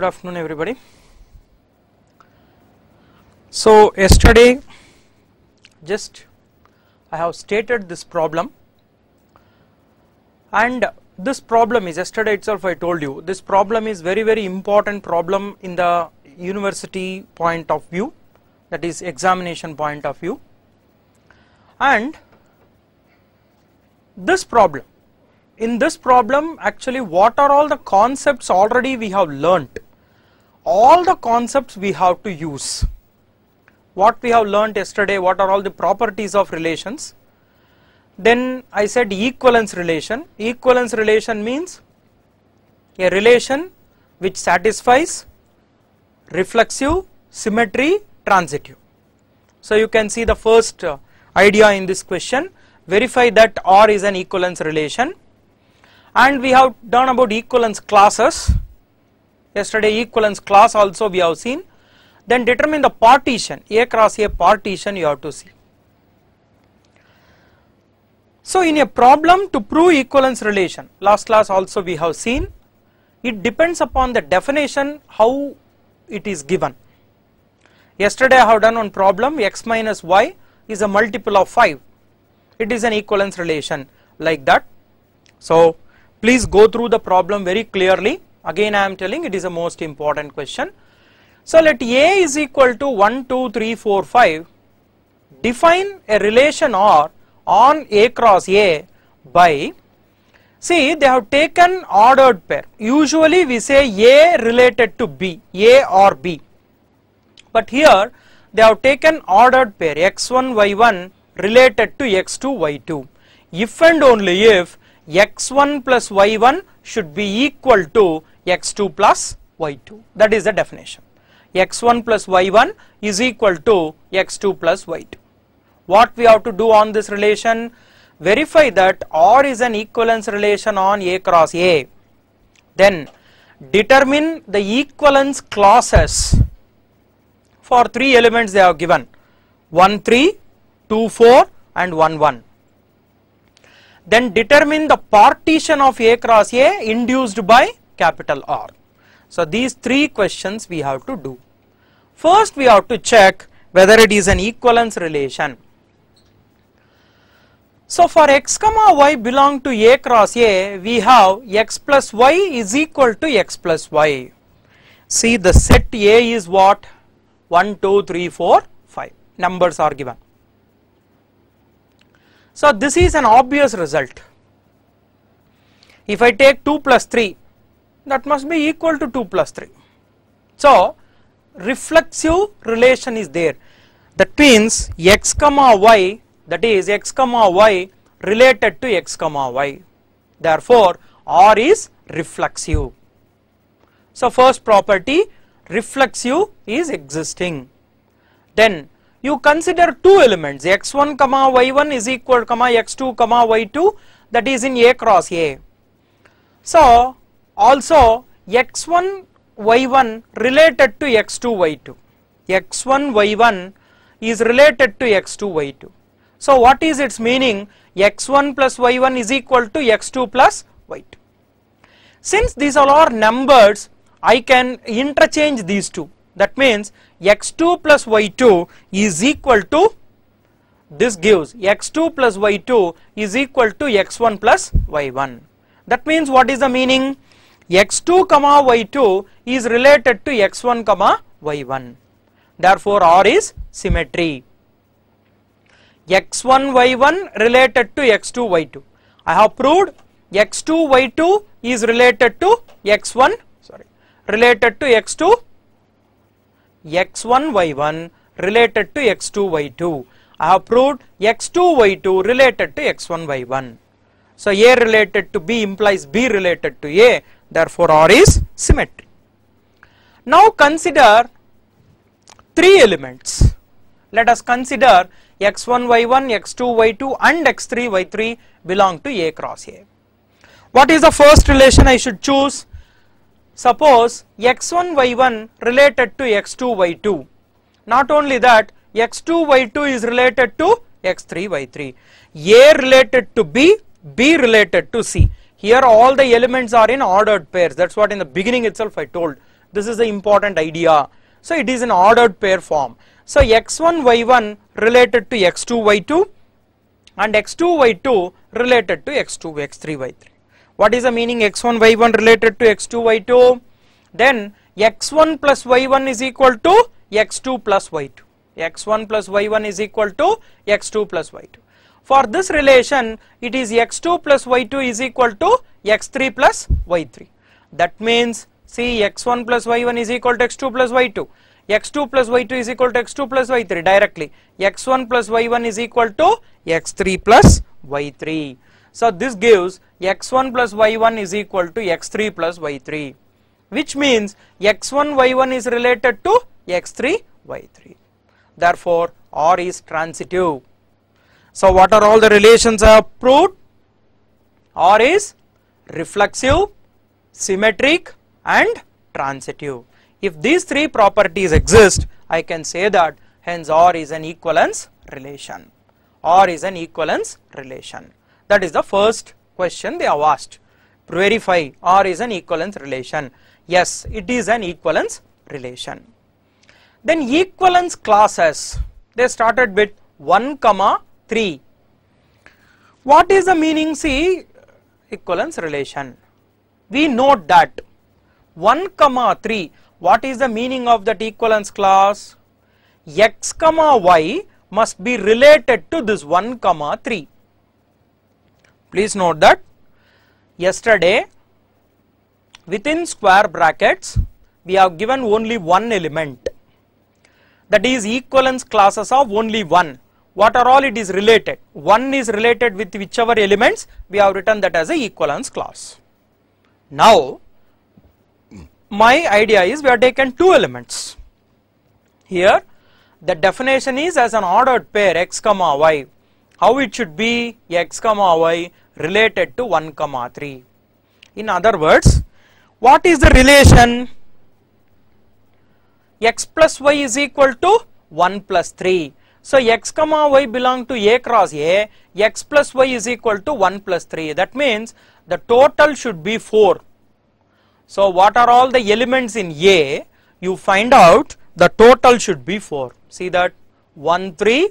good afternoon everybody. So, yesterday just I have stated this problem and this problem is yesterday itself I told you this problem is very very important problem in the university point of view that is examination point of view and this problem in this problem actually what are all the concepts already we have learnt all the concepts we have to use what we have learnt yesterday what are all the properties of relations then I said equivalence relation equivalence relation means a relation which satisfies reflexive symmetry transitive so you can see the first uh, idea in this question verify that R is an equivalence relation and we have done about equivalence classes yesterday equivalence class also we have seen then determine the partition A cross A partition you have to see. So in a problem to prove equivalence relation last class also we have seen it depends upon the definition how it is given. Yesterday I have done one problem x minus y is a multiple of 5 it is an equivalence relation like that. So please go through the problem very clearly Again I am telling it is a most important question. So let A is equal to 1, 2, 3, 4, 5. Define a relation R on A cross A by See, they have taken ordered pair. Usually we say A related to B, A or B. But here they have taken ordered pair x1, y1 related to x2, y2. If and only if x1 plus y1 should be equal to x2 plus y2 that is the definition x1 plus y1 is equal to x2 plus y2. What we have to do on this relation? Verify that R is an equivalence relation on A cross A. Then determine the equivalence clauses for three elements they have given 1 3, 2 4 and 1 1. Then determine the partition of A cross A induced by capital R. So these three questions we have to do. First we have to check whether it is an equivalence relation. So for x comma y belong to a cross a we have x plus y is equal to x plus y. See the set A is what 1, 2, 3, 4, 5 numbers are given. So this is an obvious result. If I take 2 plus 3 that must be equal to 2 plus 3. So, reflexive relation is there that means x comma y that is x comma y related to x comma y therefore R is reflexive. So, first property reflexive is existing. Then you consider two elements x1 comma y1 is equal comma x2 comma y2 that is in A cross A. So, also x1 y1 related to x2 y2 x1 y1 is related to x2 y2 so what is its meaning x1 plus y1 is equal to x2 plus y2 since these all are numbers I can interchange these two that means x2 plus y2 is equal to this gives x2 plus y2 is equal to x1 plus y1 that means what is the meaning x2 comma y2 is related to x1 comma y1 therefore R is symmetry x1 y1 related to x2 y2 I have proved x2 y2 is related to x1 sorry related to x2 x1 y1 related to x2 y2 I have proved x2 y2 related to x1 y1 so A related to B implies B related to A therefore R is symmetric. Now consider three elements. Let us consider x1, y1, x2, y2 and x3, y3 belong to A cross A. What is the first relation I should choose? Suppose x1, y1 related to x2, y2. Not only that, x2, y2 is related to x3, y3. A related to B, B related to C. Here all the elements are in ordered pairs. That's what in the beginning itself I told. This is the important idea. So it is an ordered pair form. So x1, y1 related to x2, y2 and x2, y2 related to x2, x3, y3. What is the meaning x1, y1 related to x2, y2? Then x1 plus y1 is equal to x2 plus y2. x1 plus y1 is equal to x2 plus y2. For this relation, it is x2 plus y2 is equal to x3 plus y3. That means, see x1 plus y1 is equal to x2 plus y2 x2 plus y2 is equal to x2 plus y3 directly x1 plus y1 is equal to x3 plus y3. So this gives x1 plus y1 is equal to x3 plus y3 which means x1 y1 is related to x3 y3 therefore R is transitive. So what are all the relations I have proved? R is reflexive, symmetric and transitive. If these three properties exist, I can say that hence R is an equivalence relation. R is an equivalence relation. That is the first question they have asked. Verify R is an equivalence relation. Yes, it is an equivalence relation. Then equivalence classes, they started with 1 comma 3. What is the meaning see equivalence relation? We note that 1 comma 3 what is the meaning of that equivalence clause? x comma y must be related to this 1 comma 3. Please note that yesterday within square brackets we have given only one element that is equivalence classes of only one what are all it is related. One is related with whichever elements we have written that as a equivalence clause. Now, my idea is we have taken two elements. Here the definition is as an ordered pair x comma y. How it should be x comma y related to 1 comma 3. In other words, what is the relation x plus y is equal to 1 plus 3 so x comma y belong to a cross a, x plus y is equal to 1 plus 3. That means the total should be 4. So what are all the elements in a? You find out the total should be 4. See that 1, 3,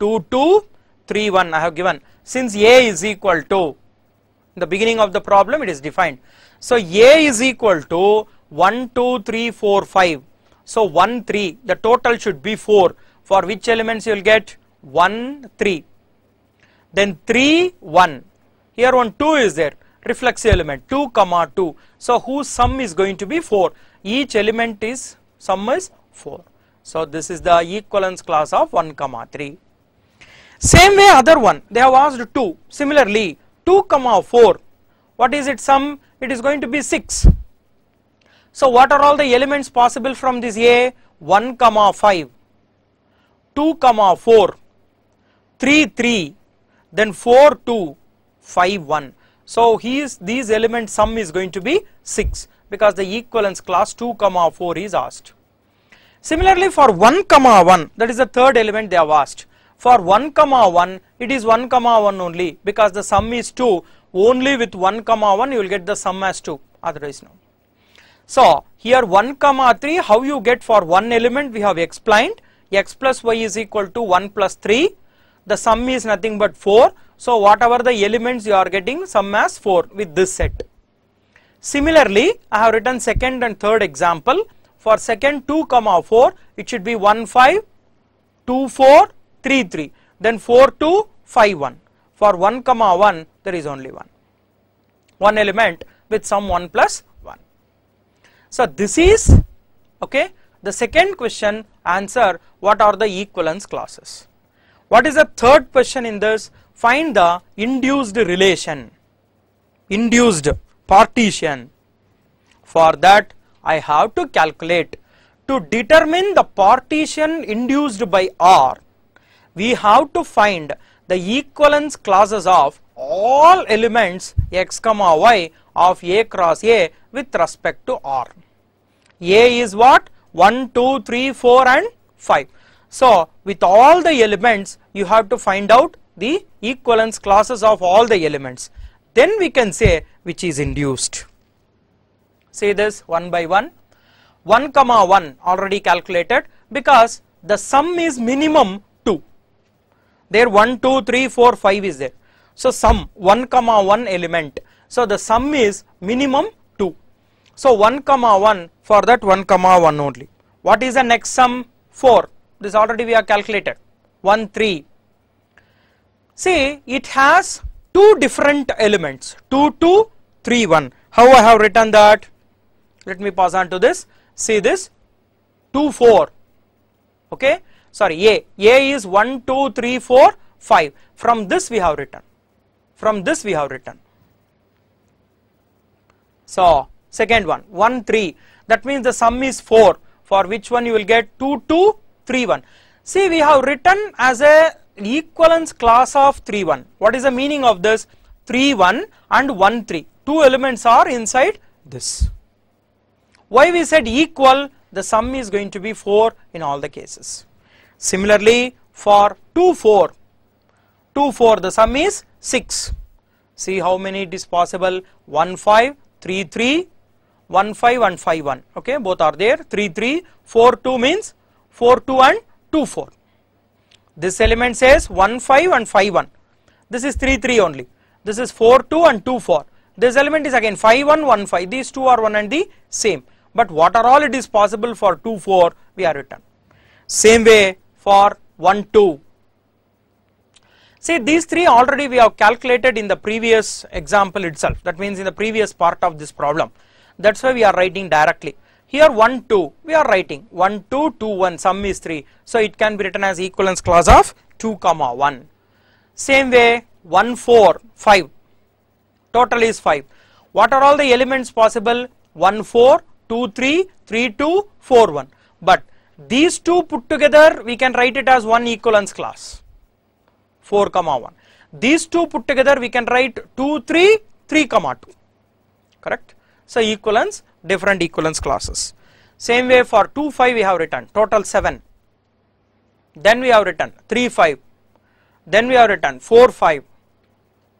2, 2, 3, 1 I have given. Since a is equal to the beginning of the problem it is defined. So a is equal to 1, 2, 3, 4, 5. So 1, 3 the total should be 4 for which elements you will get 1, 3. Then 3, 1. Here one 2 is there, reflexive element 2 comma 2. So whose sum is going to be 4. Each element is sum is 4. So this is the equivalence class of 1 comma 3. Same way other one, they have asked 2. Similarly, 2 comma 4, what is its sum? It is going to be 6. So what are all the elements possible from this A? 1 comma 5. 2 comma 4 3 3 then 4 2 5 1 so these element sum is going to be 6 because the equivalence class 2 comma 4 is asked similarly for 1 comma 1 that is the third element they have asked for 1 comma 1 it is 1 comma 1 only because the sum is 2 only with 1 comma 1 you will get the sum as 2 otherwise no so here 1 comma 3 how you get for one element we have explained x plus y is equal to 1 plus 3 the sum is nothing but 4 so whatever the elements you are getting sum as 4 with this set. Similarly I have written second and third example for second 2 comma 4 it should be 1 5 2 4 3 3 then 4 2 5 1 for 1 comma 1 there is only 1 one element with sum 1 plus 1. So this is okay the second question answer what are the equivalence clauses. What is the third question in this? Find the induced relation, induced partition. For that I have to calculate to determine the partition induced by R we have to find the equivalence clauses of all elements x comma y of A cross A with respect to R. A is what? 1, 2, 3, 4 and 5. So with all the elements you have to find out the equivalence classes of all the elements. Then we can say which is induced. Say this one by one. 1 comma 1 already calculated because the sum is minimum 2. There 1, 2, 3, 4, 5 is there. So sum 1 comma 1 element. So the sum is minimum so 1 comma 1 for that 1 comma 1 only. What is the next sum? 4. This already we have calculated. 1 3. See it has two different elements 2 2 3 1. How I have written that? Let me pass on to this. See this 2 4. Okay. Sorry A. A is 1 2 3 4 5. From this we have written. From this we have written. So second one 1 3 that means the sum is 4 for which one you will get 2 2 3 1 see we have written as a equivalence class of 3 1 what is the meaning of this 3 1 and 1 3 two elements are inside this why we said equal the sum is going to be 4 in all the cases similarly for 2 4 2 4 the sum is 6 see how many it is possible 1 5 3 3 15151 okay both are there 3342 means 42 and 24 this element says 15151 this is 33 only this is 42 and 24 this element is again 5115 these two are one and the same but what are all it is possible for 24 we are written same way for 1 2 See these three already we have calculated in the previous example itself that means in the previous part of this problem that's why we are writing directly. Here 1, 2, we are writing 1, 2, 2, 1, sum is 3. So it can be written as equivalence clause of 2, comma 1. Same way 1, 4, 5, total is 5. What are all the elements possible? 1, 4, 2, 3, 3, 2, 4, 1. But these two put together we can write it as one equivalence class 4 comma 1 these two put together we can write 2 3 3 comma 2 correct so equivalence, different equivalence clauses. Same way for 2, 5 we have written, total 7. Then we have written 3, 5. Then we have written 4, 5.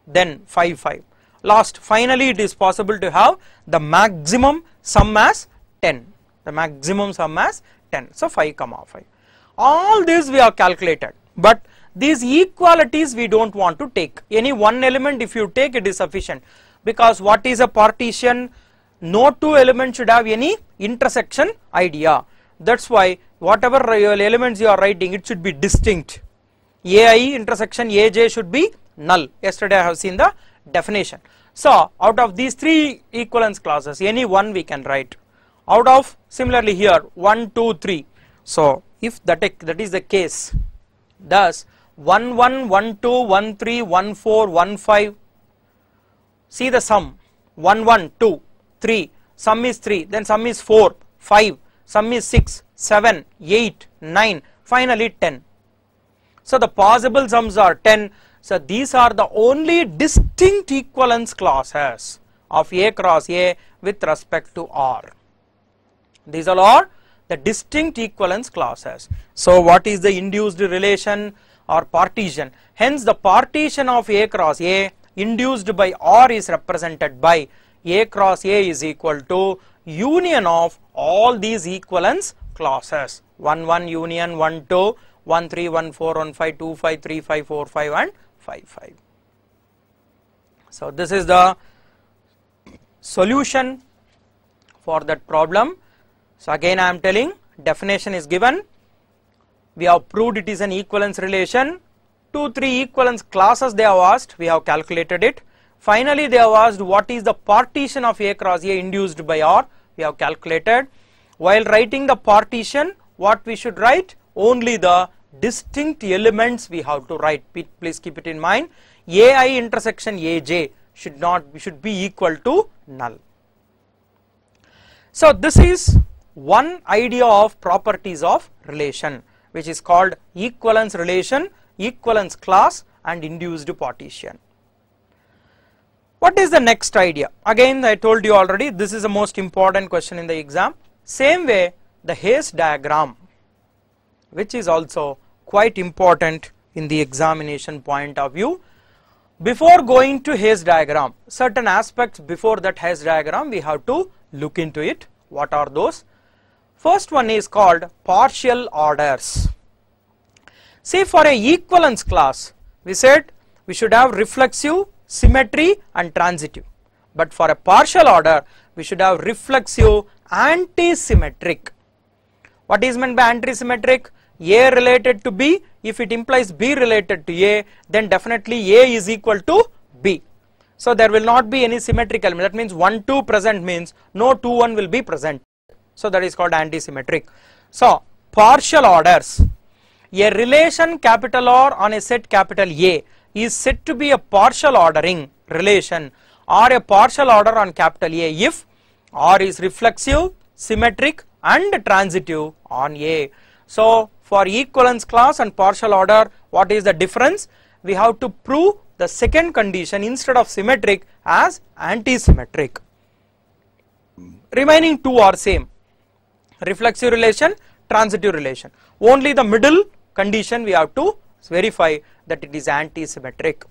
Then 5, 5. Last, finally it is possible to have the maximum sum as 10. The maximum sum as 10. So 5 comma 5. All these we have calculated. But these equalities we do not want to take. Any one element if you take it is sufficient because what is a partition, no two elements should have any intersection idea. That's why whatever elements you are writing, it should be distinct. AI intersection AJ should be null. Yesterday I have seen the definition. So out of these three equivalence clauses, any one we can write. Out of similarly here 1, 2, 3. So if that, that is the case, thus 1, 1, 1, 2, 1, 3, 1, 4, 1, 5, see the sum 1, 1, 2, 3, sum is 3, then sum is 4, 5, sum is 6, 7, 8, 9, finally 10. So the possible sums are 10. So these are the only distinct equivalence classes of A cross A with respect to R. These are all the distinct equivalence classes. So what is the induced relation or partition? Hence the partition of A cross A induced by R is represented by a cross A is equal to union of all these equivalence clauses 1 1 union 1 2 1 3 1 4 1 5 2 5 3 5 4 5 and 5 5. So, this is the solution for that problem. So, again I am telling definition is given we have proved it is an equivalence relation 2 3 equivalence classes they have asked we have calculated it Finally, they have asked what is the partition of A cross A induced by R. We have calculated. While writing the partition, what we should write? Only the distinct elements we have to write. Please keep it in mind. AI intersection AJ should not should be equal to null. So this is one idea of properties of relation which is called equivalence relation, equivalence class and induced partition. What is the next idea? Again I told you already this is the most important question in the exam. Same way the Hayes diagram which is also quite important in the examination point of view. Before going to Hayes diagram certain aspects before that Hayes diagram we have to look into it. What are those? First one is called partial orders. See for a equivalence class we said we should have reflexive symmetry and transitive. But for a partial order, we should have reflexive antisymmetric. What is meant by antisymmetric? A related to B, if it implies B related to A, then definitely A is equal to B. So there will not be any symmetric element. That means 1, 2 present means no 2, 1 will be present. So that is called antisymmetric. So partial orders, a relation capital R on a set capital A is said to be a partial ordering relation or a partial order on capital A if R is reflexive, symmetric and transitive on A. So for equivalence class and partial order what is the difference? We have to prove the second condition instead of symmetric as antisymmetric. Remaining two are same reflexive relation, transitive relation. Only the middle condition we have to verify that it is anti-symmetric.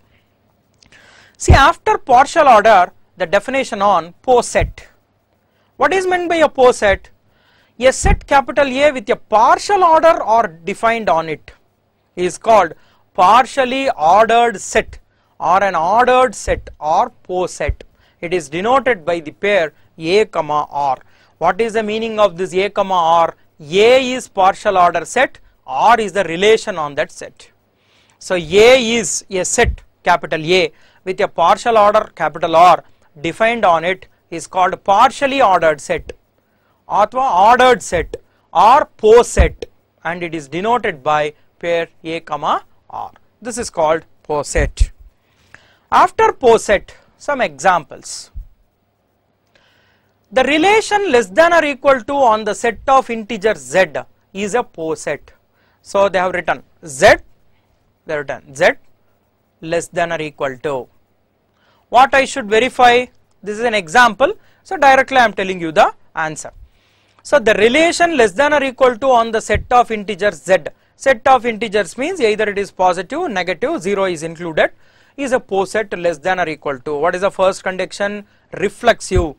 See after partial order the definition on poset. What is meant by a poset? A set capital A with a partial order or defined on it is called partially ordered set or an ordered set or poset. It is denoted by the pair A comma R. What is the meaning of this A comma R? A is partial order set, R is the relation on that set. So, A is a set capital A with a partial order capital R defined on it is called partially ordered set or ordered set or poset and it is denoted by pair A comma R. This is called poset. After poset some examples. The relation less than or equal to on the set of integers Z is a poset. So, they have written Z they are done z less than or equal to. What I should verify this is an example so directly I am telling you the answer. So the relation less than or equal to on the set of integers z set of integers means either it is positive negative 0 is included is a poset less than or equal to what is the first condition reflexive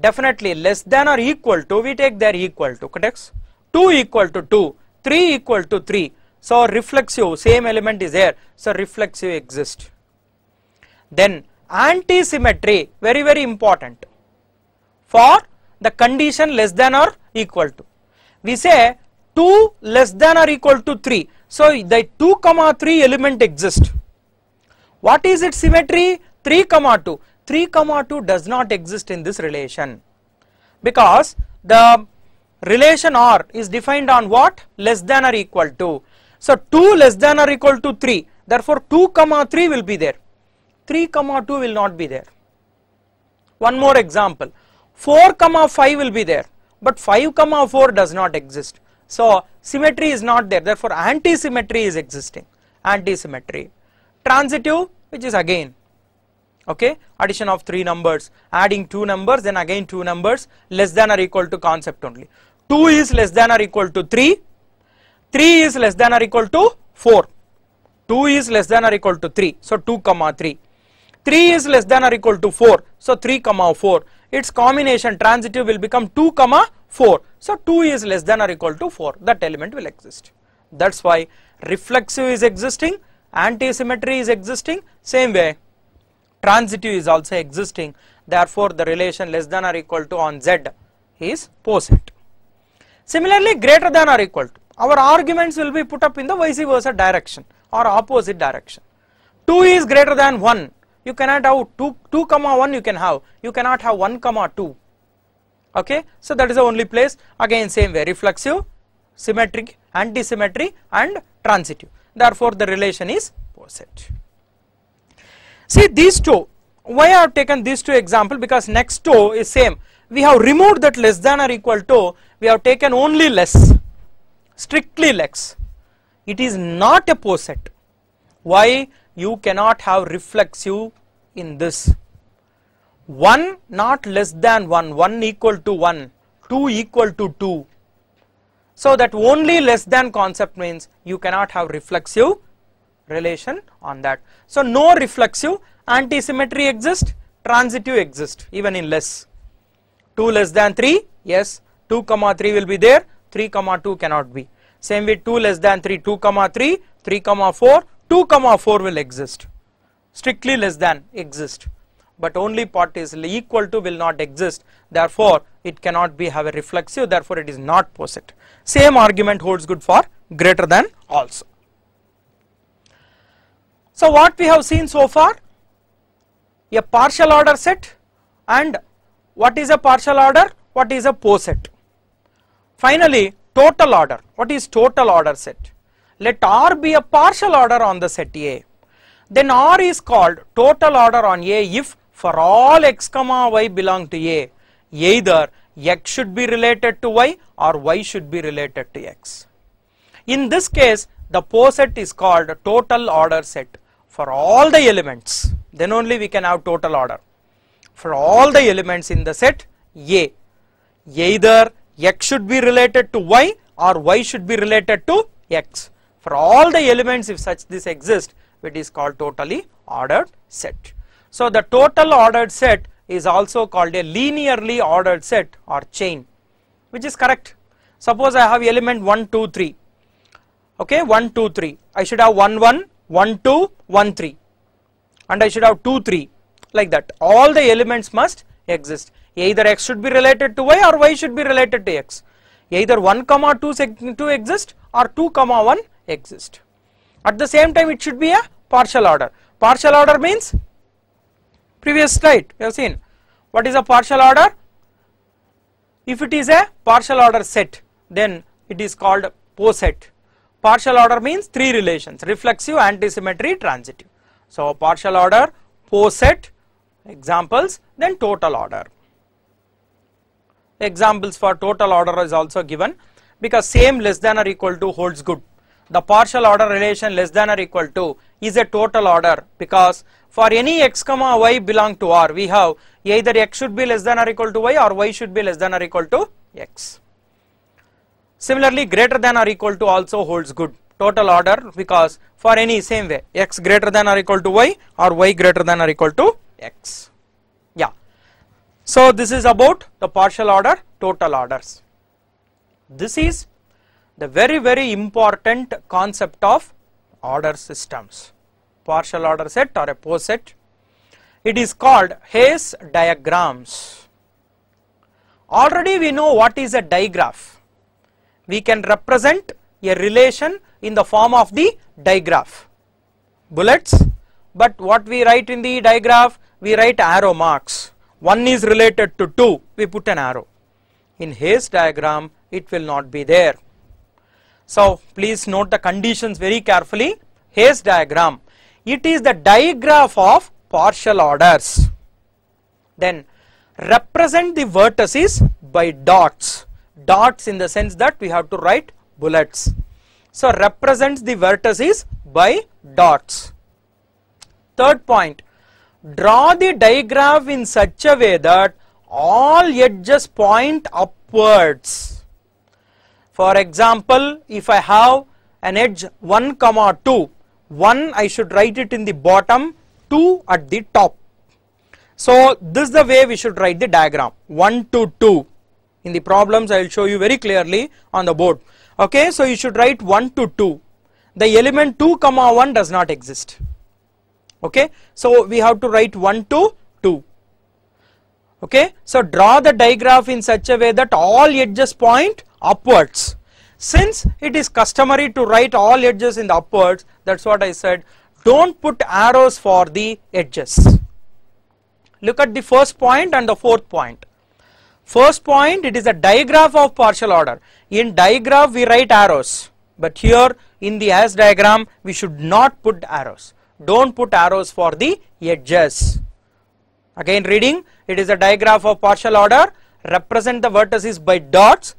definitely less than or equal to we take their equal to correct 2 equal to 2 3 equal to 3 so reflexive, same element is there, so reflexive exists. Then anti-symmetry, very very important for the condition less than or equal to. We say 2 less than or equal to 3, so the 2 comma 3 element exists. What is its symmetry? 3 comma 2, 3 comma 2 does not exist in this relation because the relation R is defined on what? Less than or equal to so 2 less than or equal to 3 therefore 2 comma 3 will be there 3 comma 2 will not be there. One more example 4 comma 5 will be there but 5 comma 4 does not exist. So symmetry is not there therefore anti-symmetry is existing anti-symmetry transitive which is again okay addition of 3 numbers adding 2 numbers then again 2 numbers less than or equal to concept only 2 is less than or equal to 3 3 is less than or equal to 4. 2 is less than or equal to 3. So 2 comma 3. 3 is less than or equal to 4. So 3 comma 4. Its combination transitive will become 2 comma 4. So 2 is less than or equal to 4. That element will exist. That is why reflexive is existing, anti-symmetry is existing. Same way transitive is also existing. Therefore, the relation less than or equal to on Z is posite. Similarly, greater than or equal to our arguments will be put up in the vice versa direction or opposite direction. 2 is greater than 1, you cannot have 2, 2 comma 1 you can have, you cannot have 1 comma 2. Okay, so that is the only place again same way reflexive, symmetric, anti-symmetry and transitive. Therefore, the relation is poset. See these two, why I have taken these two example because next two is same. We have removed that less than or equal to, we have taken only less strictly lex it is not a poset why you cannot have reflexive in this 1 not less than 1 1 equal to 1 2 equal to 2 so that only less than concept means you cannot have reflexive relation on that so no reflexive antisymmetry exists transitive exists even in less 2 less than 3 yes 2 comma 3 will be there 3 comma 2 cannot be same with 2 less than 3 2 comma 3 3 comma 4 2 comma 4 will exist strictly less than exist but only part is equal to will not exist therefore it cannot be have a reflexive therefore it is not poset same argument holds good for greater than also so what we have seen so far a partial order set and what is a partial order what is a poset Finally, total order. What is total order set? Let R be a partial order on the set A. Then R is called total order on A if for all x comma y belong to A, either x should be related to y or y should be related to x. In this case, the poset is called total order set for all the elements. Then only we can have total order for all the elements in the set A, either x should be related to y or y should be related to x. For all the elements if such this exists it is called totally ordered set. So the total ordered set is also called a linearly ordered set or chain which is correct. Suppose I have element 1, 2, 3 okay 1, 2, 3 I should have 1, 1, 1, 2, 1, 3 and I should have 2, 3 like that all the elements must exist. Either x should be related to y or y should be related to x. Either 1 comma 2, 2 exist or 2 comma 1 exist. At the same time it should be a partial order. Partial order means previous slide you have seen. What is a partial order? If it is a partial order set then it is called poset. Partial order means three relations reflexive, antisymmetry, transitive. So, partial order poset examples then total order. Examples for total order is also given because same less than or equal to holds good. The partial order relation less than or equal to is a total order because for any x comma y belong to R we have either x should be less than or equal to y or y should be less than or equal to x. Similarly greater than or equal to also holds good total order because for any same way x greater than or equal to y or y greater than or equal to x yeah. So this is about the partial order total orders. This is the very very important concept of order systems partial order set or a poset. set it is called Hayes diagrams already we know what is a digraph we can represent a relation in the form of the digraph bullets but what we write in the digraph we write arrow marks. One is related to two, we put an arrow. In Hayes diagram, it will not be there. So, please note the conditions very carefully. Hayes diagram, it is the digraph of partial orders. Then represent the vertices by dots, dots in the sense that we have to write bullets. So, represents the vertices by dots. Third point, draw the digraph in such a way that all edges point upwards. For example, if I have an edge 1 comma 2, 1 I should write it in the bottom, 2 at the top. So, this is the way we should write the diagram 1 to 2. In the problems I will show you very clearly on the board. Okay, so you should write 1 to 2. The element 2 comma 1 does not exist okay so we have to write 1 to 2 okay so draw the digraph in such a way that all edges point upwards since it is customary to write all edges in the upwards that's what I said don't put arrows for the edges look at the first point and the fourth point first point it is a digraph of partial order in digraph we write arrows but here in the as diagram we should not put arrows don't put arrows for the edges. Again reading, it is a digraph of partial order, represent the vertices by dots,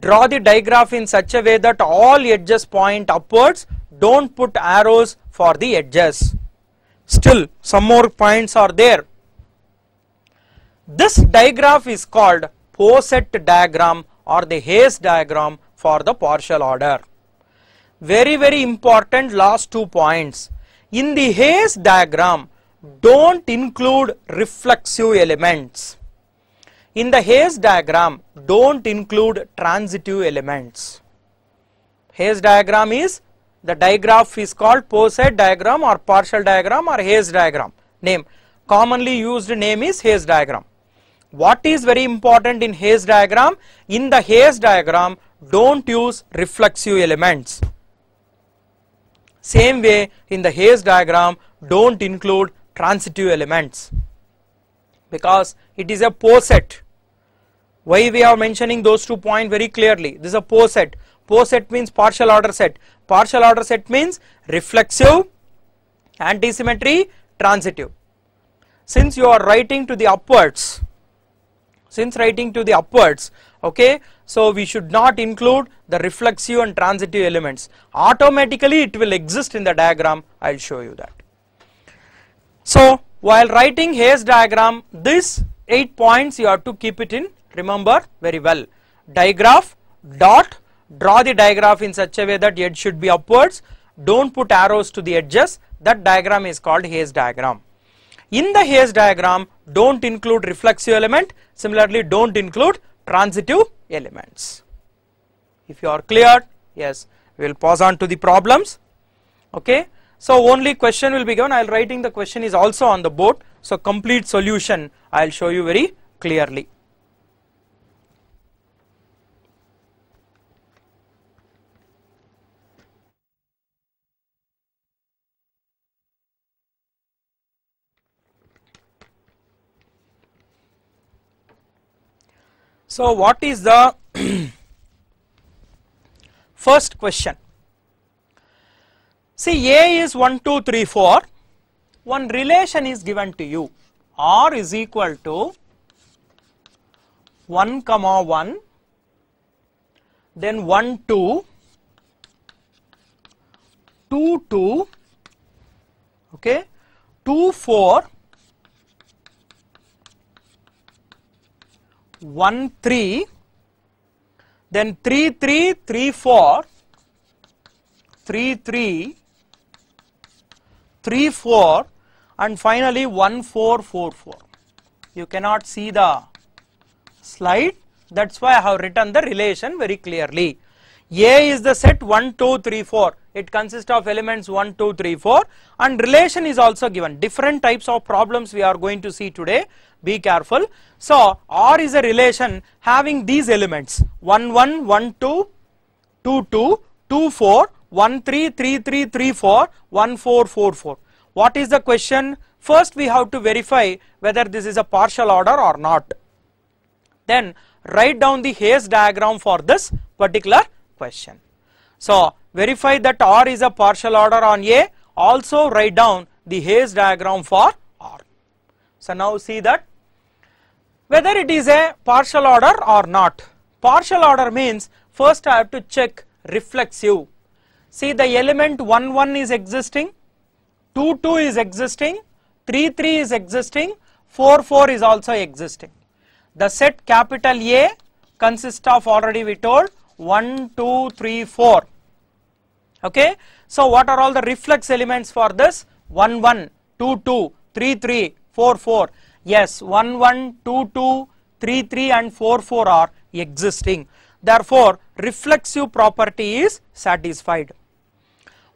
draw the digraph in such a way that all edges point upwards, don't put arrows for the edges. Still some more points are there. This digraph is called poset diagram or the Hayes diagram for the partial order. Very very important last two points in the Hayes diagram, don't include reflexive elements. In the Hayes diagram, don't include transitive elements. Hayes diagram is the diagram is called Poset diagram or partial diagram or Hayes diagram name. Commonly used name is Hayes diagram. What is very important in Hayes diagram? In the Hayes diagram, don't use reflexive elements. Same way in the Hayes diagram don't include transitive elements because it is a poset. Why we are mentioning those two points very clearly this is a poset. Poset means partial order set. Partial order set means reflexive, anti-symmetry transitive. Since you are writing to the upwards, since writing to the upwards okay so we should not include the reflexive and transitive elements automatically it will exist in the diagram I will show you that. So while writing Hayes diagram this 8 points you have to keep it in remember very well digraph dot draw the digraph in such a way that it should be upwards don't put arrows to the edges that diagram is called Hayes diagram. In the Hayes diagram don't include reflexive element similarly don't include transitive elements. If you are clear, yes, we will pause on to the problems. Okay. So, only question will be given, I will writing the question is also on the board. So, complete solution I will show you very clearly. So, what is the first question? See A is 1, 2, 3, 4, one relation is given to you R is equal to 1 comma 1 then 1 2 2 2 okay 2 4 1 3 then 3 3 3 4 3 3 3 4 and finally 1 4 4 4 you cannot see the slide that is why I have written the relation very clearly A is the set 1 2 3 4 it consists of elements 1 2 3 4 and relation is also given different types of problems we are going to see today be careful. So R is a relation having these elements 1 1 1 2 2 2 2 4 1 3 3 3 3 4 1 4 4 4. What is the question? First we have to verify whether this is a partial order or not. Then write down the Hayes diagram for this particular question. So verify that R is a partial order on A also write down the Hayes diagram for R. So now see that whether it is a partial order or not. Partial order means first I have to check reflexive. See the element 1 1 is existing, 2 2 is existing, 3 3 is existing, 4 4 is also existing. The set capital A consists of already we told 1 2 3 4. Okay. So, what are all the reflex elements for this 1 1, 2 2, 3 3, 4 4. Yes, 1, 1, 2, 2, 3, 3 and 4, 4 are existing. Therefore, reflexive property is satisfied.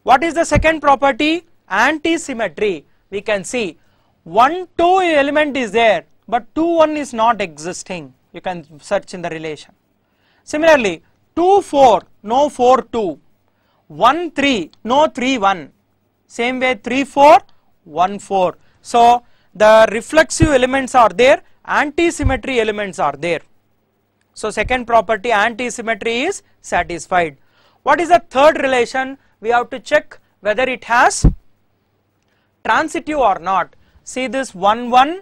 What is the second property? Antisymmetry. We can see 1, 2 element is there but 2, 1 is not existing. You can search in the relation. Similarly, 2, 4, no 4, 2. 1, 3, no 3, 1. Same way 3, 4, 1, 4. So, the reflexive elements are there, anti-symmetry elements are there. So second property anti-symmetry is satisfied. What is the third relation? We have to check whether it has transitive or not. See this 1 1,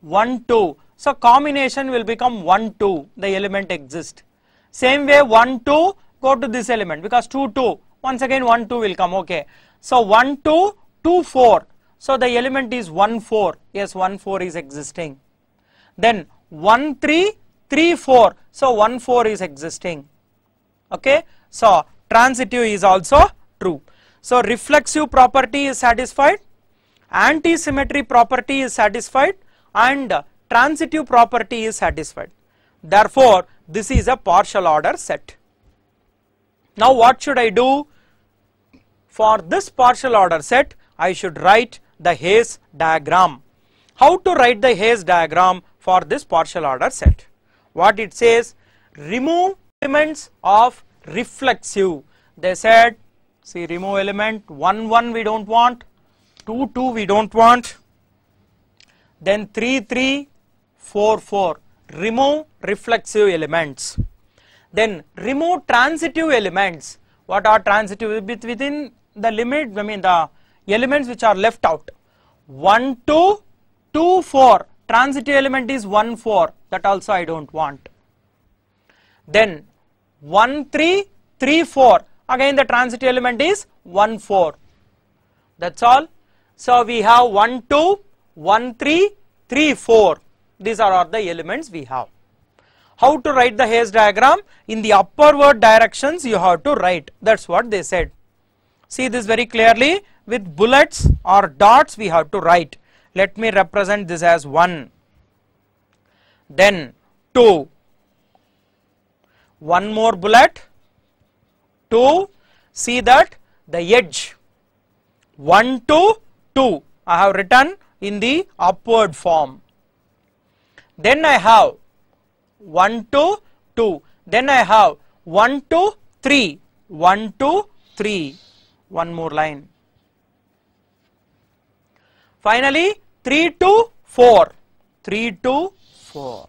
1 2. So combination will become 1 2, the element exists. Same way 1 2 go to this element because 2 2, once again 1 2 will come, okay. So 1 2, 2 4, so the element is 1 4. Yes, 1 4 is existing. Then 1 3 3 4. So 1 4 is existing. Okay. So transitive is also true. So reflexive property is satisfied, anti-symmetry property is satisfied and transitive property is satisfied. Therefore, this is a partial order set. Now what should I do? For this partial order set, I should write the Hayes diagram. How to write the Hayes diagram for this partial order set? What it says, remove elements of reflexive. They said, see remove element 1, 1 we don't want, 2, 2 we don't want, then 3, 3, 4, 4. Remove reflexive elements. Then remove transitive elements. What are transitive within the limit, I mean the elements which are left out. 1, 2, 2, 4. Transitive element is 1, 4. That also I don't want. Then 1, 3, 3, 4. Again the transitive element is 1, 4. That's all. So we have 1, 2, 1, 3, 3, 4. These are all the elements we have. How to write the Hayes diagram? In the upward directions you have to write. That's what they said. See this very clearly with bullets or dots we have to write. Let me represent this as 1, then 2, 1 more bullet, 2, see that the edge 1, 2, 2 I have written in the upward form. Then I have 1, 2, 2, then I have 1, 2, 3, 1, 2, 3, one more line. Finally, 3 to 4. 3 to 4.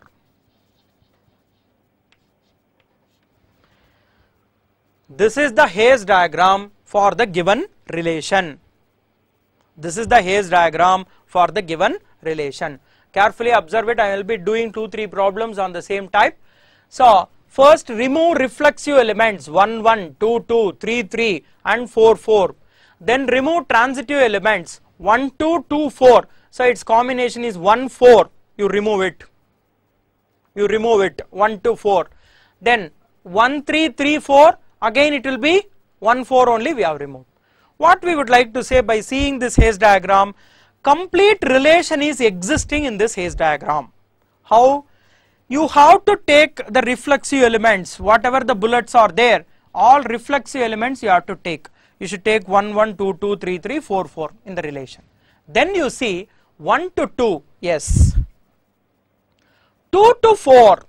This is the Hayes diagram for the given relation. This is the Hayes diagram for the given relation. Carefully observe it. I will be doing 2-3 problems on the same type. So, first remove reflexive elements 1, 1, 2, 2, 3, 3 and 4, 4. Then remove transitive elements 1, 2, 2, 4. So, its combination is 1, 4. You remove it. You remove it. 1, 2, 4. Then 1, 3, 3, 4. Again it will be 1, 4 only we have removed. What we would like to say by seeing this Hayes diagram, complete relation is existing in this Hayes diagram. How? You have to take the reflexive elements, whatever the bullets are there, all reflexive elements you have to take you should take 1, 1, 2, 2, 3, 3, 4, 4 in the relation. Then you see 1 to 2, yes. 2 to 4,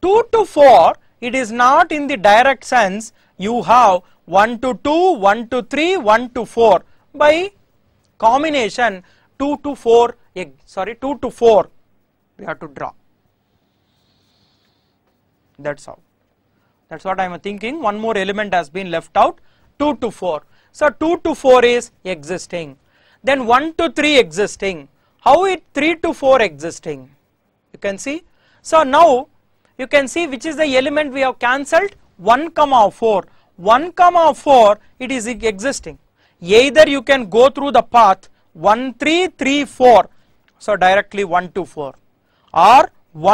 2 to 4, it is not in the direct sense, you have 1 to 2, 1 to 3, 1 to 4 by combination 2 to 4, eh, sorry 2 to 4 we have to draw, that is how, that is what I am thinking, one more element has been left out 2 to 4. So 2 to 4 is existing. Then 1 to 3 existing. How it 3 to 4 existing? You can see. So now you can see which is the element we have cancelled 1 comma 4. 1 comma 4 it is existing. Either you can go through the path 1 3 3 4. So directly 1 to 4 or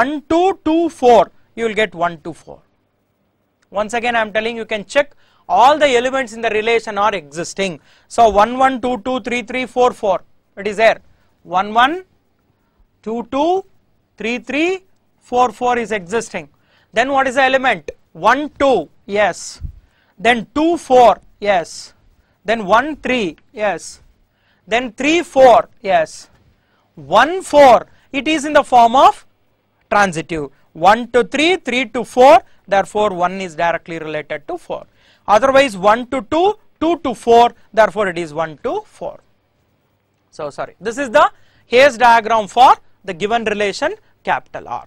1 2 2 4 you will get 1 to 4. Once again I am telling you can check all the elements in the relation are existing. So 1 1 2 2 3 3 4 4 it is there 1 1 2 2 3 3 4 4 is existing. Then what is the element 1 2 yes then 2 4 yes then 1 3 yes then 3 4 yes 1 4 it is in the form of transitive 1 to 3 3 to 4 therefore 1 is directly related to 4 otherwise 1 to 2, 2 to 4, therefore it is 1 to 4. So, sorry, this is the Hayes diagram for the given relation capital R.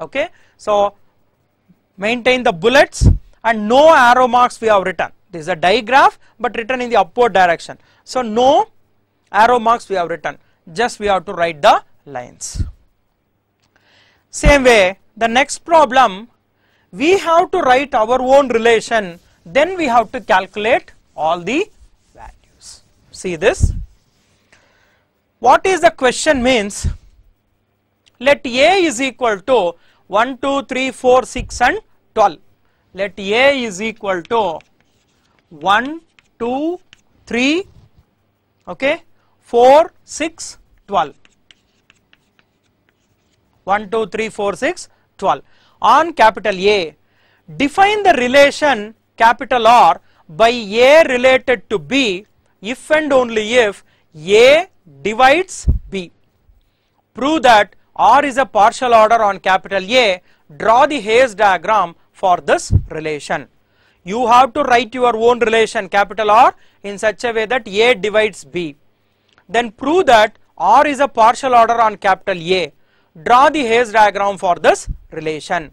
Okay. So, maintain the bullets and no arrow marks we have written. This is a digraph but written in the upward direction. So, no arrow marks we have written, just we have to write the lines. Same way, the next problem we have to write our own relation then we have to calculate all the values. See this? What is the question means? Let A is equal to 1, 2, 3, 4, 6 and 12. Let A is equal to 1, 2, 3, okay, 4, 6, 12. 1, 2, 3, 4, 6, 12 on capital A. Define the relation capital R by A related to B if and only if A divides B. Prove that R is a partial order on capital A, draw the Hayes diagram for this relation. You have to write your own relation capital R in such a way that A divides B. Then prove that R is a partial order on capital A. Draw the Hayes diagram for this relation.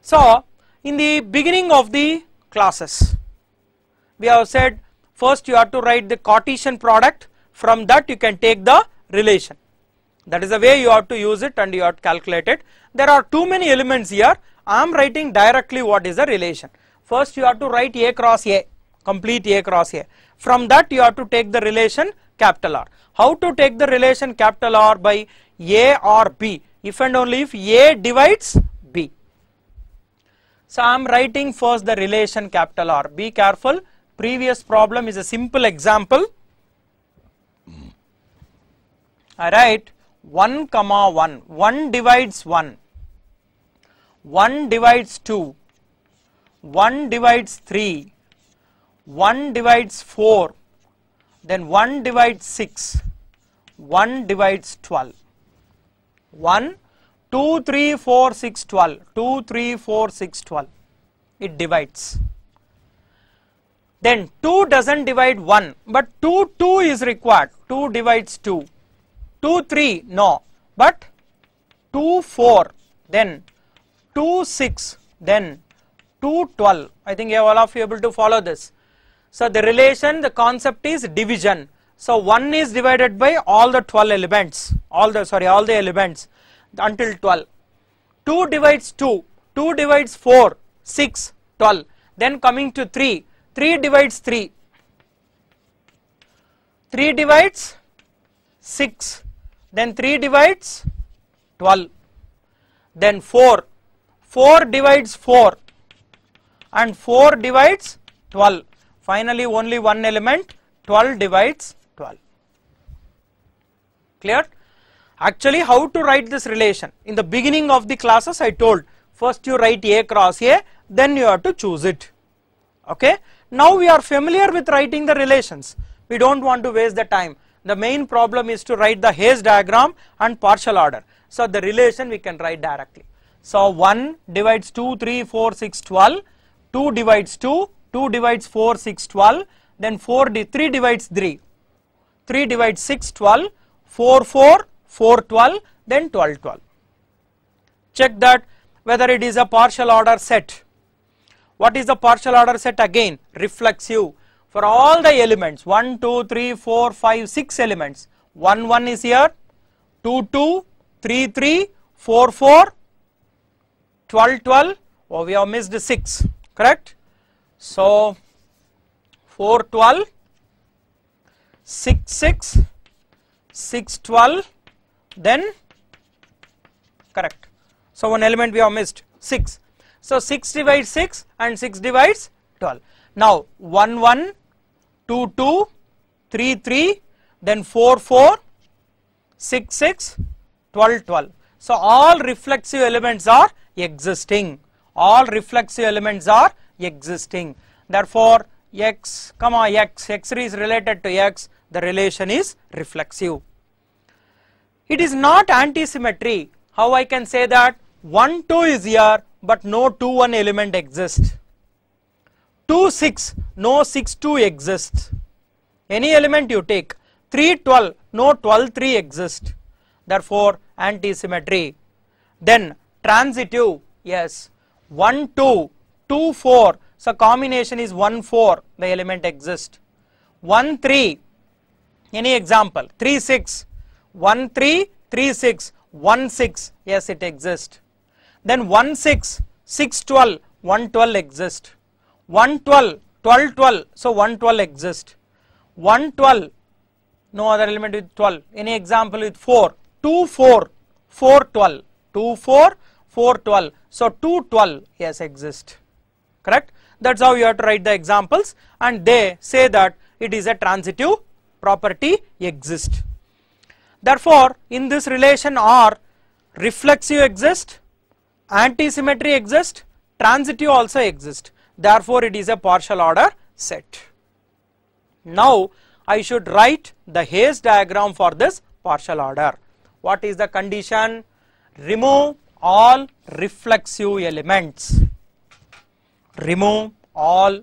So, in the beginning of the classes we have said first you have to write the Cartesian product from that you can take the relation that is the way you have to use it and you have to calculate it there are too many elements here I am writing directly what is the relation first you have to write A cross A complete A cross A from that you have to take the relation capital R how to take the relation capital R by A or B if and only if A divides so I am writing first the relation capital R. Be careful, previous problem is a simple example. I write 1 comma 1, 1 divides 1, 1 divides 2, 1 divides 3, 1 divides 4, then 1 divides 6, 1 divides 12. 1, 2, 3, 4, 6, 12. 2, 3, 4, 6, 12. It divides. Then 2 doesn't divide 1, but 2, 2 is required. 2 divides 2. 2, 3, no. But 2, 4, then 2, 6, then 2, 12. I think you all of you able to follow this. So the relation, the concept is division. So 1 is divided by all the 12 elements, all the, sorry, all the elements until 12. 2 divides 2, 2 divides 4, 6, 12. Then coming to 3, 3 divides 3, 3 divides 6, then 3 divides 12, then 4, 4 divides 4 and 4 divides 12. Finally, only one element 12 divides 12. Clear? Actually how to write this relation? In the beginning of the classes I told first you write A cross A then you have to choose it. Okay. Now we are familiar with writing the relations. We do not want to waste the time. The main problem is to write the Hayes diagram and partial order. So the relation we can write directly. So 1 divides 2, 3, 4, 6, 12, 2 divides 2, 2 divides 4, 6, 12, then 4, 3 divides 3, 3 divides 6, 12, 4, 4, 4 12 then 12 12. Check that whether it is a partial order set. What is the partial order set again? Reflexive for all the elements 1, 2, 3, 4, 5, 6 elements. 1, 1 is here, 2, 2, 3, 3, 4, 4, 12, 12. Oh, we have missed 6, correct? So, 4, 12, 6, 6, 6, 12, then correct. So, one element we have missed 6. So, 6 divides 6 and 6 divides 12. Now, 1 1, 2 2, 3 3, then 4 4, 6 6, 12 12. So, all reflexive elements are existing, all reflexive elements are existing. Therefore, x comma x, x3 is related to x, the relation is reflexive. It is not anti-symmetry. How I can say that? 1, 2 is here but no 2, 1 element exists. 2, 6, no 6, 2 exists. Any element you take. 3, 12, no 12, 3 exists. Therefore, anti-symmetry. Then transitive, yes. 1, 2, 2, 4. So, combination is 1, 4, the element exists. 1, 3, any example. 3, 6, 1 6 yes it exists then 1 6 6 exists 1 12 12 so 112 exists 112 no other element with 12 any example with 4 2 4 4 12 2 4 4 12 so 2 12 yes exists correct that is how you have to write the examples and they say that it is a transitive property exist. Therefore, in this relation R, reflexive exist, antisymmetry exist, transitive also exist. Therefore, it is a partial order set. Now, I should write the Hayes diagram for this partial order. What is the condition? Remove all reflexive elements. Remove all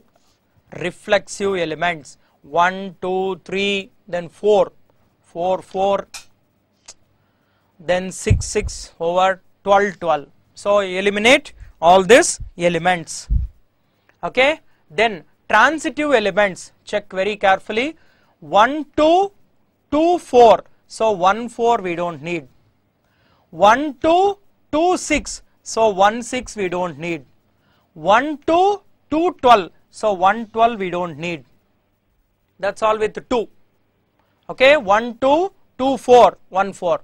reflexive elements. 1, 2, 3, then 4, 4, 4, then 6 6 over 12 12 so eliminate all these elements okay then transitive elements check very carefully 1 2 2 4 so 1 4 we don't need 1 2 2 6 so 1 6 we don't need 1 2 2 12 so 1 12 we don't need that's all with 2 okay 1 2 2 4 1 4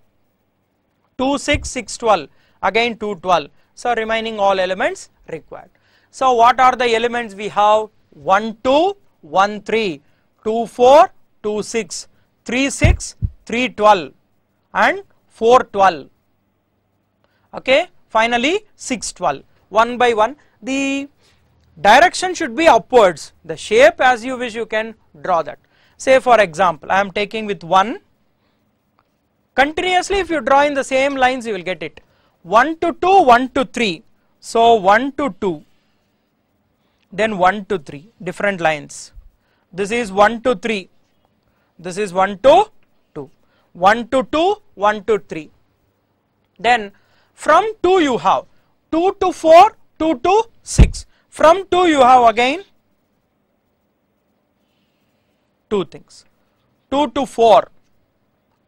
2, 6, 6, 12, again 2, 12. So, remaining all elements required. So, what are the elements we have? 1, 2, 1, 3, 2, 4, 2, 6, 3, 6, 3, 12 and 4, 12. Okay. Finally, 6, 12. 1 by 1. The direction should be upwards. The shape as you wish you can draw that. Say for example, I am taking with 1, Continuously if you draw in the same lines you will get it. 1 to 2, 1 to 3. So 1 to 2, then 1 to 3 different lines. This is 1 to 3, this is 1 to 2, 1 to 2, 1 to 3. Then from 2 you have 2 to 4, 2 to 6. From 2 you have again two things 2 to 4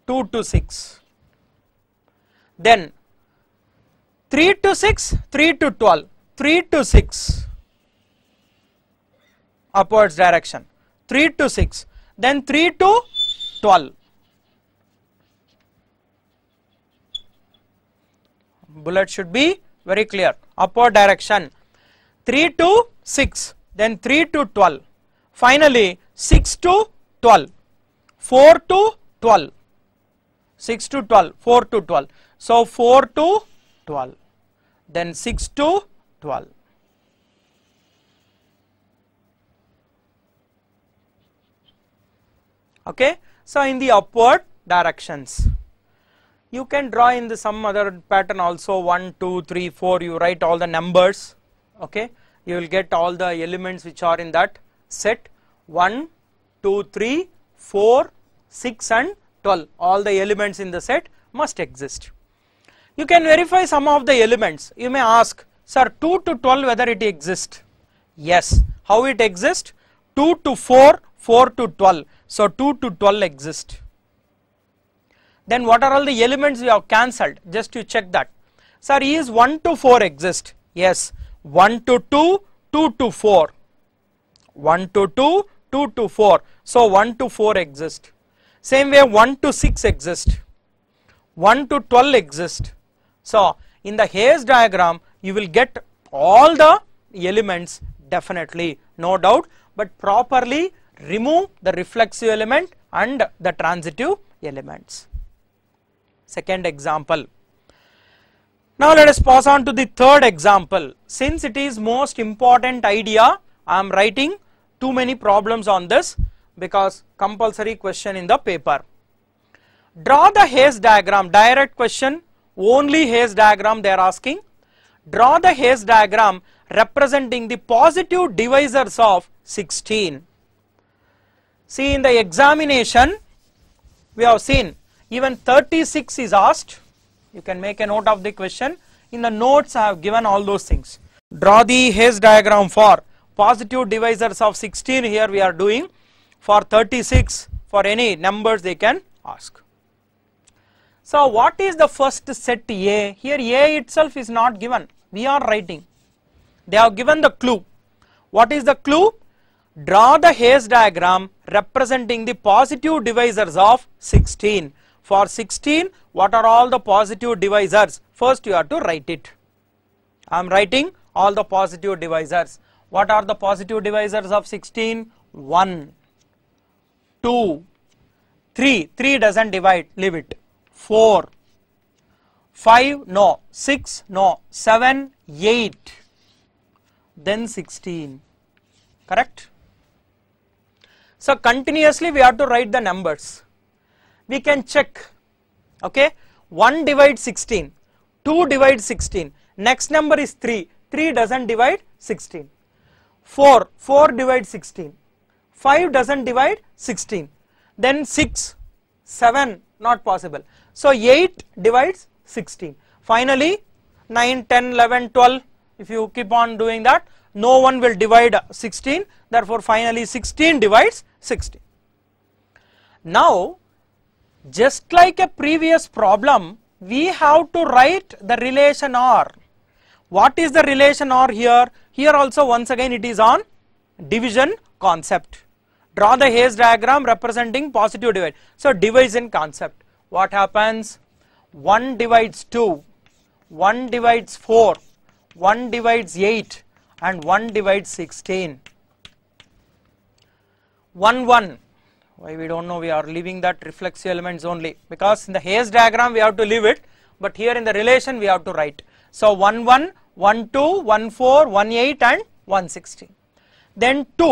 2 to 6. Then 3 to 6, 3 to 12, 3 to 6 upwards direction, 3 to 6, then 3 to 12. Bullet should be very clear, upward direction, 3 to 6, then 3 to 12, finally 6 to 12, 4 to 12. 6 to 12, 4 to 12. So 4 to 12, then 6 to 12. Okay. So in the upward directions. You can draw in the some other pattern also 1, 2, 3, 4, you write all the numbers, okay. You will get all the elements which are in that set 1, 2, 3, 4, 6 and 12 all the elements in the set must exist. You can verify some of the elements. You may ask sir 2 to 12 whether it exists. Yes. How it exists? 2 to 4, 4 to 12. So 2 to 12 exist. Then what are all the elements we have cancelled? Just to check that. Sir is 1 to 4 exist? Yes. 1 to 2, 2 to 4. 1 to 2, 2 to 4. So 1 to 4 exist. Same way 1 to 6 exist, 1 to 12 exist. So in the Hayes diagram you will get all the elements definitely no doubt but properly remove the reflexive element and the transitive elements. Second example. Now let us pass on to the third example. Since it is most important idea I am writing too many problems on this because compulsory question in the paper. Draw the haze diagram, direct question, only haze diagram they are asking. Draw the haze diagram representing the positive divisors of 16. See in the examination, we have seen even 36 is asked. You can make a note of the question. In the notes I have given all those things. Draw the haze diagram for positive divisors of 16 here we are doing for 36 for any numbers they can ask. So what is the first set A? Here A itself is not given, we are writing. They have given the clue. What is the clue? Draw the Hayes diagram representing the positive divisors of 16. For 16, what are all the positive divisors? First you have to write it. I am writing all the positive divisors. What are the positive divisors of 16? 1. 2, 3, 3 doesn't divide, leave it, 4, 5, no, 6, no, 7, 8, then 16, correct? So continuously we have to write the numbers, we can check, okay, 1 divide 16, 2 divide 16, next number is 3, 3 doesn't divide 16, 4, 4 divide 16, 5 does not divide 16 then 6 7 not possible. So, 8 divides 16 finally 9 10 11 12 if you keep on doing that no one will divide 16 therefore finally 16 divides 16. Now just like a previous problem we have to write the relation R. What is the relation R here? Here also once again it is on division concept. Draw the Hayes diagram representing positive divide. So division concept. What happens? 1 divides 2, 1 divides 4, 1 divides 8 and 1 divides 16. 1 1 why we do not know we are leaving that reflexive elements only because in the Hayes diagram we have to leave it but here in the relation we have to write. So 1 1, 1 2, 1 4, 1 8 and 1 16. Then 2,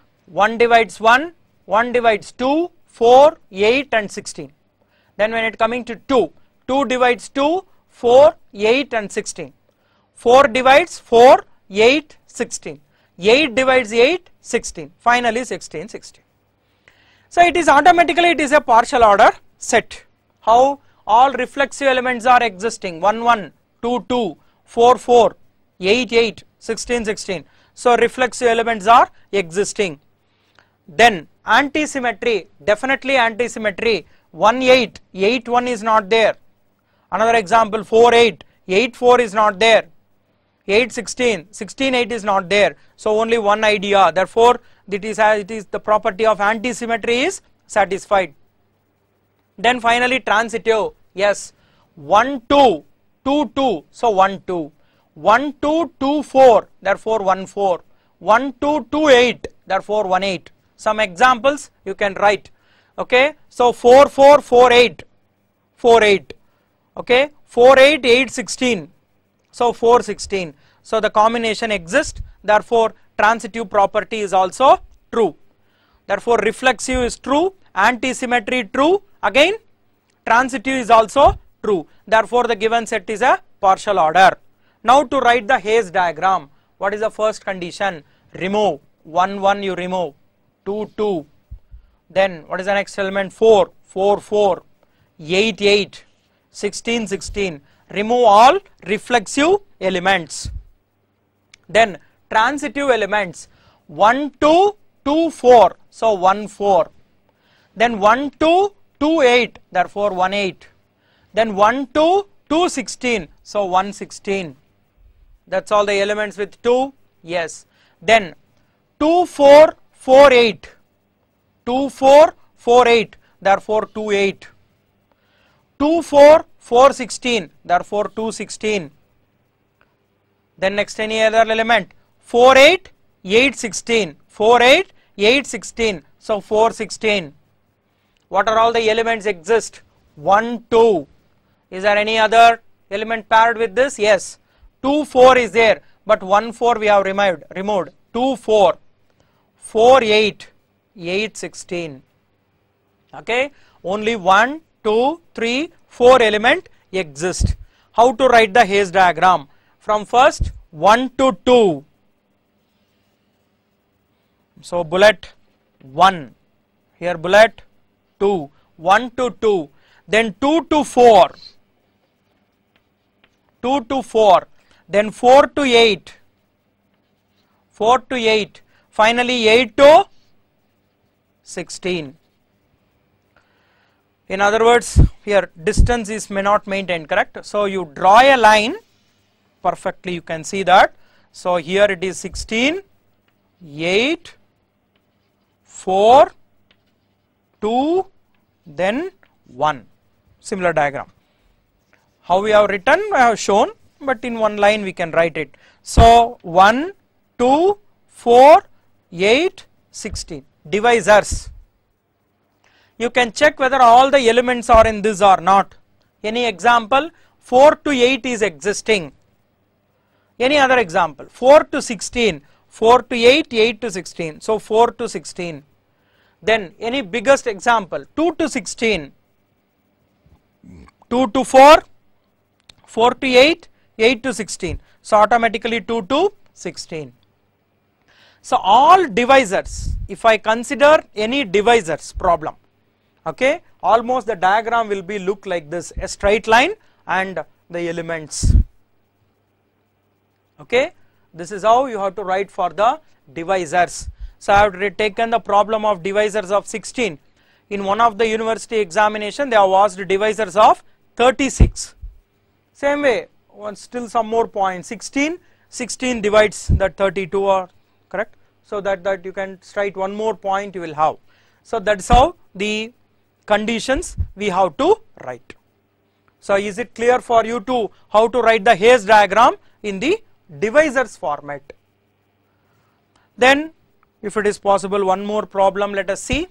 1 divides 1, 1 divides 2, 4, 8 and 16. Then when it coming to 2, 2 divides 2, 4, 8 and 16. 4 divides 4, 8, 16. 8 divides 8, 16. Finally 16, 16. So it is automatically it is a partial order set. How all reflexive elements are existing 1, 1, 2, 2, 4, 4, 8, 8, 16, 16. So reflexive elements are existing then anti-symmetry, definitely anti-symmetry, 1, 8, 8, 1 is not there. Another example, 4, 8, 8, 4 is not there. 8, 16, 16, 8 is not there. So only one idea. Therefore, it is, it is the property of anti-symmetry is satisfied. Then finally transitive, yes, 1, 2, 2, 2, so 1, 2. 1, 2, 2, 4, therefore 1, 4. 1, 2, 2, 8, therefore 1, 8 some examples you can write okay so 4, 8, okay 16, so 4, 16. so the combination exists therefore transitive property is also true therefore reflexive is true antisymmetry true again transitive is also true therefore the given set is a partial order now to write the Hayes diagram what is the first condition remove 1 1 you remove 2 2 then what is the next element 4 4 4 8 8 16 16 remove all reflexive elements then transitive elements 1 2 2 4 so 1 4 then 1 2 2 8 therefore 1 8 then 1 2 2 16 so 1 16 that's all the elements with 2 yes then 2 4 4 8 2 4 4 8 therefore 2 8 2 4 4 16 therefore 2 16 then next any other element 4 8 8 16 4 8 8 16 so 4 16 what are all the elements exist 1 2 is there any other element paired with this yes 2 4 is there but 1 4 we have removed removed 2 4 4 8 8 16 okay only 1 2 3 4 element exist how to write the Hayes diagram from first 1 to 2 so bullet 1 here bullet 2 1 to 2 then 2 to 4 2 to 4 then 4 to 8 4 to 8 Finally, 8 to 16. In other words, here distance is may not maintained, correct? So, you draw a line perfectly, you can see that. So, here it is 16, 8, 4, 2, then 1, similar diagram. How we have written, I have shown, but in one line we can write it. So, 1, 2, 4, 8, 16 divisors. You can check whether all the elements are in this or not. Any example 4 to 8 is existing. Any other example 4 to 16, 4 to 8, 8 to 16. So 4 to 16. Then any biggest example 2 to 16, 2 to 4, 4 to 8, 8 to 16. So automatically 2 to 16. So all divisors, if I consider any divisors problem, okay, almost the diagram will be look like this, a straight line and the elements, okay. This is how you have to write for the divisors. So I have taken the problem of divisors of 16. In one of the university examination, they have asked divisors of 36. Same way, one still some more points, 16, 16 divides the 32 or correct so that that you can write one more point you will have so that's how the conditions we have to write so is it clear for you to how to write the Haze diagram in the divisors format then if it is possible one more problem let us see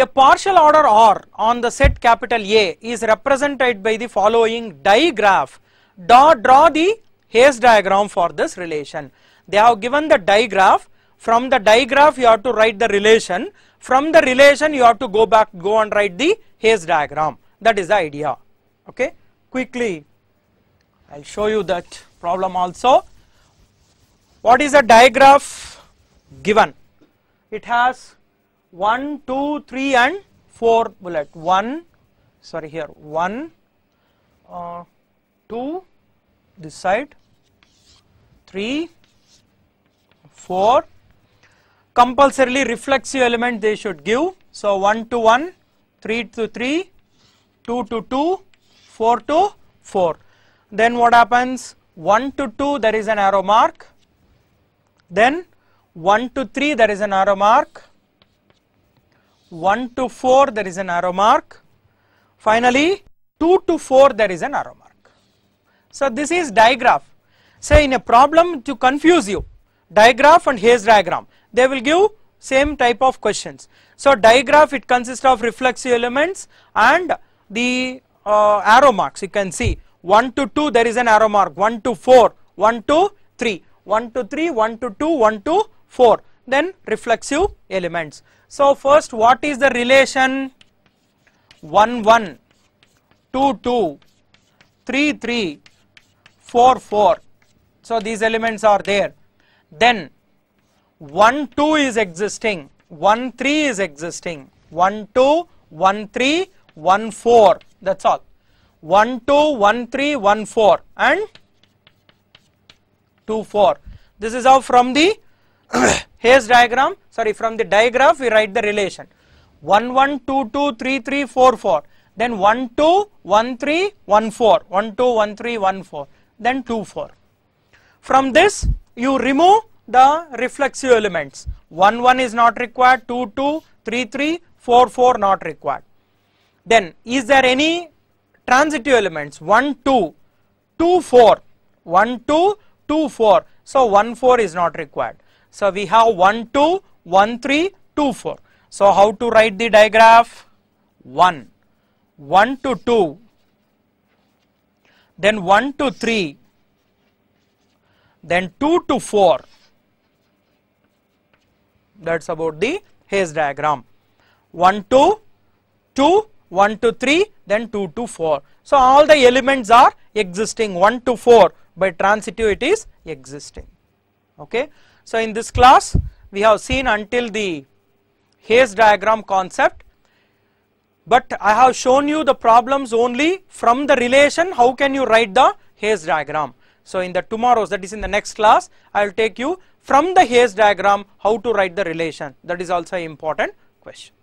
a partial order R on the set capital A is represented by the following digraph. Draw, draw the Hayes diagram for this relation. They have given the digraph. From the digraph you have to write the relation. From the relation you have to go back, go and write the Hayes diagram. That is the idea. Okay. Quickly, I will show you that problem also. What is the digraph given? It has 1, 2, 3 and 4 bullet. 1, sorry here, 1, this side 3 4 compulsorily reflexive element they should give so 1 to 1 3 to 3 2 to 2 4 to 4 then what happens 1 to 2 there is an arrow mark then 1 to 3 there is an arrow mark 1 to 4 there is an arrow mark finally 2 to 4 there is an arrow so, this is digraph. Say in a problem to confuse you, digraph and Hayes diagram, they will give same type of questions. So, digraph it consists of reflexive elements and the uh, arrow marks you can see 1 to 2 there is an arrow mark 1 to 4 1 to 3 1 to 3 1 to 2 1 to 4 then reflexive elements. So, first what is the relation 1 1 2 2 3 3 4, 4. So these elements are there. Then 1, 2 is existing, 1, 3 is existing, 1, 2, 1, 3, 1, 4, that is all. 1, 2, 1, 3, 1, 4 and 2, 4. This is how from the Hayes diagram, sorry from the diagram we write the relation. 1, 1, 2, 2, 3, 3, 4, 4. Then 1, 2, 1, 3, 1, 4, 1, 2, 1, 3, 1, 4 then 2, 4. From this you remove the reflexive elements 1, 1 is not required, 2, 2, 3, 3, 4, 4 not required. Then is there any transitive elements 1, 2, 2, 4, 1, 2, 2, 4. So 1, 4 is not required. So we have 1, 2, 1, 3, 2, 4. So how to write the digraph? 1, 1 to 2, then 1 to 3, then 2 to 4. That is about the Hayes diagram. 1 to 2, 1 to 3, then 2 to 4. So, all the elements are existing 1 to 4 by transitive it is existing. Okay. So, in this class we have seen until the Hayes diagram concept but I have shown you the problems only from the relation how can you write the Hayes diagram. So in the tomorrow's that is in the next class I will take you from the Hayes diagram how to write the relation that is also an important question.